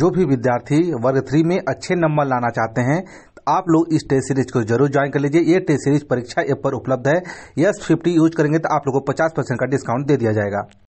जो भी विद्यार्थी वर्ग थ्री में अच्छे नंबर लाना चाहते हैं तो आप लोग इस टेस्ट सीरीज को जरूर ज्वाइन कर लीजिए ये टेस्ट सीरीज परीक्षा ऐप पर उपलब्ध है यस फिफ्टी यूज करेंगे तो आप लोगों को पचास परसेंट का डिस्काउंट दे दिया जाएगा